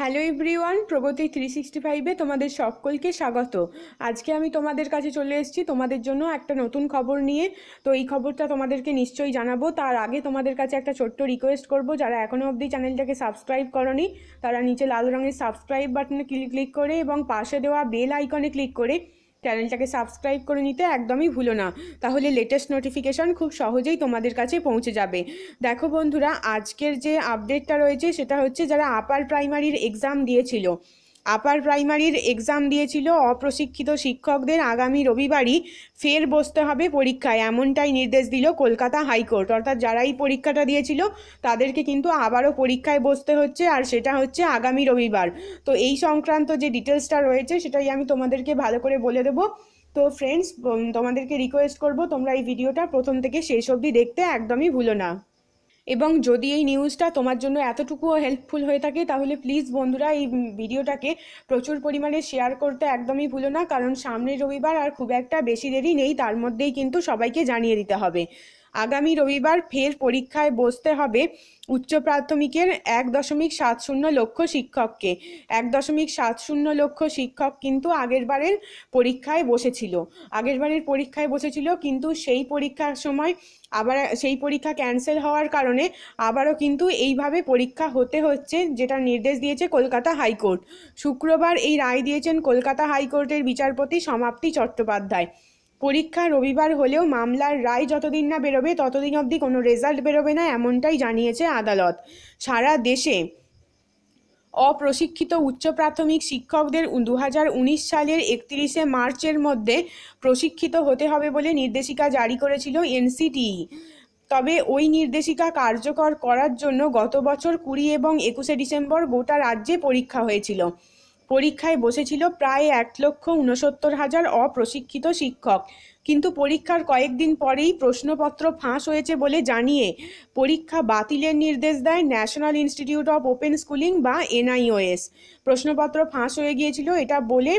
hello everyone Pragati three sixty ফাইভে তোমাদের সকলকে স্বাগত আজকে আমি তোমাদের কাছে চলে এসেছি তোমাদের জন্য একটা নতুন খবর নিয়ে তো এই খবরটা তোমাদেরকে নিশ্চয়ই জানাবো তার আগে তোমাদের কাছে একটা ছোট্ট রিকোয়েস্ট করব যারা এখনও অবধি চ্যানেলটাকে সাবস্ক্রাইব করনি তারা নিচে লাল রঙের সাবস্ক্রাইব বাটনে ক্লিক ক্লিক করে এবং পাশে দেওয়া বেল আইকনে ক্লিক করে চ্যানেলটাকে সাবস্ক্রাইব করে নিতে একদমই ভুলো না তাহলে লেটেস্ট নোটিফিকেশান খুব সহজেই তোমাদের কাছে পৌঁছে যাবে দেখো বন্ধুরা আজকের যে আপডেটটা রয়েছে সেটা হচ্ছে যারা আপার প্রাইমারির এক্সাম দিয়েছিল আপার প্রাইমারির এক্সাম দিয়েছিল অপ্রশিক্ষিত শিক্ষকদের আগামী রবিবারই ফের বসতে হবে পরীক্ষায় এমনটাই নির্দেশ দিল কলকাতা হাইকোর্ট অর্থাৎ যারাই পরীক্ষাটা দিয়েছিল তাদেরকে কিন্তু আবারও পরীক্ষায় বসতে হচ্ছে আর সেটা হচ্ছে আগামী রবিবার তো এই সংক্রান্ত যে ডিটেলসটা রয়েছে সেটাই আমি তোমাদেরকে ভালো করে বলে দেবো তো ফ্রেন্ডস তোমাদেরকে রিকোয়েস্ট করব তোমরা এই ভিডিওটা প্রথম থেকে শেষ অবধি দেখতে একদমই ভুলো না এবং যদি এই নিউজটা তোমার জন্য এতটুকুও হেল্পফুল হয়ে থাকে তাহলে প্লিজ বন্ধুরা এই ভিডিওটাকে প্রচুর পরিমাণে শেয়ার করতে একদমই ভুলো না কারণ সামনের রবিবার আর খুব একটা বেশি দেরি নেই তার মধ্যেই কিন্তু সবাইকে জানিয়ে দিতে হবে আগামী রবিবার ফের পরীক্ষায় বসতে হবে উচ্চ প্রাথমিকের এক দশমিক সাত শূন্য লক্ষ শিক্ষককে এক দশমিক সাত শূন্য লক্ষ শিক্ষক কিন্তু আগেরবারের পরীক্ষায় বসেছিল আগেরবারের পরীক্ষায় বসেছিল কিন্তু সেই পরীক্ষার সময় আবার সেই পরীক্ষা ক্যান্সেল হওয়ার কারণে আবারও কিন্তু এইভাবে পরীক্ষা হতে হচ্ছে যেটা নির্দেশ দিয়েছে কলকাতা হাইকোর্ট শুক্রবার এই রায় দিয়েছেন কলকাতা হাইকোর্টের বিচারপতি সমাপ্তি চট্টোপাধ্যায় পরীক্ষা রবিবার হলেও মামলার রায় যতদিন না বেরোবে ততদিন অবধি কোনো রেজাল্ট বেরোবে না এমনটাই জানিয়েছে আদালত সারা দেশে অপ্রশিক্ষিত উচ্চ প্রাথমিক শিক্ষকদের দু সালের একত্রিশে মার্চের মধ্যে প্রশিক্ষিত হতে হবে বলে নির্দেশিকা জারি করেছিল এনসিটিই তবে ওই নির্দেশিকা কার্যকর করার জন্য গত বছর কুড়ি এবং একুশে ডিসেম্বর গোটা রাজ্যে পরীক্ষা হয়েছিল পরীক্ষায় বসেছিল প্রায় এক লক্ষ ঊনসত্তর হাজার অপ্রশিক্ষিত শিক্ষক কিন্তু পরীক্ষার কয়েকদিন পরেই প্রশ্নপত্র ফাঁস হয়েছে বলে জানিয়ে পরীক্ষা বাতিলের নির্দেশ দেয় National Institute of Open Schooling বা এনআইওএস প্রশ্নপত্র ফাঁস হয়ে গিয়েছিল এটা বলে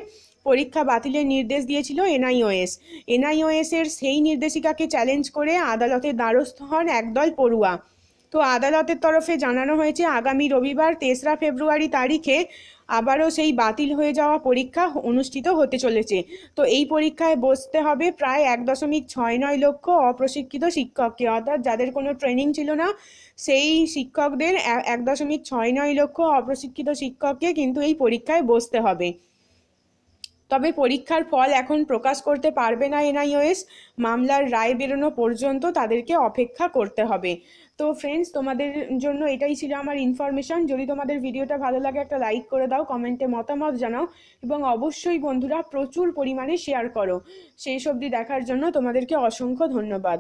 পরীক্ষা বাতিলের নির্দেশ দিয়েছিল এনআইওএস এনআইওএস এর সেই নির্দেশিকাকে চ্যালেঞ্জ করে আদালতের দ্বারস্থ হন একদল পড়ুয়া তো আদালতের তরফে জানানো হয়েছে আগামী রবিবার তেসরা ফেব্রুয়ারি তারিখে আবারও সেই বাতিল হয়ে যাওয়া পরীক্ষা অনুষ্ঠিত হতে চলেছে তো এই পরীক্ষায় বসতে হবে প্রায় এক দশমিক ছয় নয় লক্ষ অপ্রশিক্ষিত শিক্ষককে অর্থাৎ যাদের কোনো ট্রেনিং ছিল না সেই শিক্ষকদের এক দশমিক ছয় নয় লক্ষ অপ্রশিক্ষিত শিক্ষককে কিন্তু এই পরীক্ষায় বসতে হবে তবে পরীক্ষার ফল এখন প্রকাশ করতে পারবে না এনআইওএস মামলার রায় বেরোনো পর্যন্ত তাদেরকে অপেক্ষা করতে হবে তো ফ্রেন্ডস তোমাদের জন্য এটাই ছিল আমার ইনফরমেশান যদি তোমাদের ভিডিওটা ভালো লাগে একটা লাইক করে দাও কমেন্টে মতামত জানাও এবং অবশ্যই বন্ধুরা প্রচুর পরিমাণে শেয়ার করো সেই সবজি দেখার জন্য তোমাদেরকে অসংখ্য ধন্যবাদ